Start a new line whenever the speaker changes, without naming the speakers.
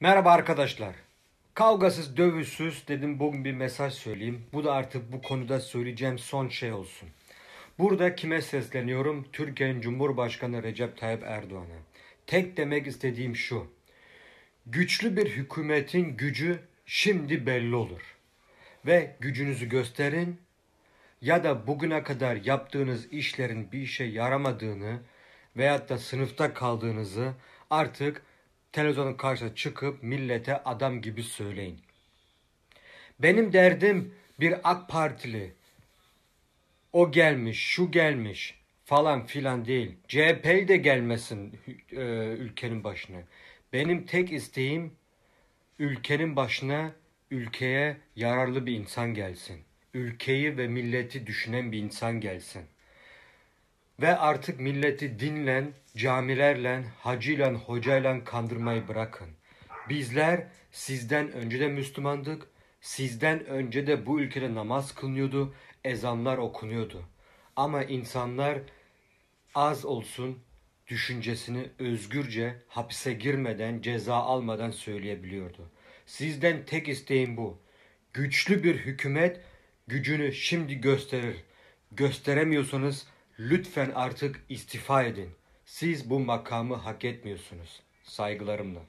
Merhaba arkadaşlar. Kavgasız, dövüşsüz dedim bugün bir mesaj söyleyeyim. Bu da artık bu konuda söyleyeceğim son şey olsun. Burada kime sesleniyorum? Türkiye'nin Cumhurbaşkanı Recep Tayyip Erdoğan'a. Tek demek istediğim şu. Güçlü bir hükümetin gücü şimdi belli olur. Ve gücünüzü gösterin ya da bugüne kadar yaptığınız işlerin bir işe yaramadığını veyahut da sınıfta kaldığınızı artık televizyonun karşısına çıkıp millete adam gibi söyleyin. Benim derdim bir AK Partili. O gelmiş, şu gelmiş falan filan değil. CHP de gelmesin e, ülkenin başına. Benim tek isteğim ülkenin başına ülkeye yararlı bir insan gelsin. Ülkeyi ve milleti düşünen bir insan gelsin. Ve artık milleti dinlen, camilerle, hacıyla, hocayla kandırmayı bırakın. Bizler sizden önce de Müslümandık, sizden önce de bu ülkede namaz kılınıyordu, ezanlar okunuyordu. Ama insanlar az olsun düşüncesini özgürce hapse girmeden, ceza almadan söyleyebiliyordu. Sizden tek isteğim bu. Güçlü bir hükümet gücünü şimdi gösterir. Gösteremiyorsanız Lütfen artık istifa edin. Siz bu makamı hak etmiyorsunuz. Saygılarımla.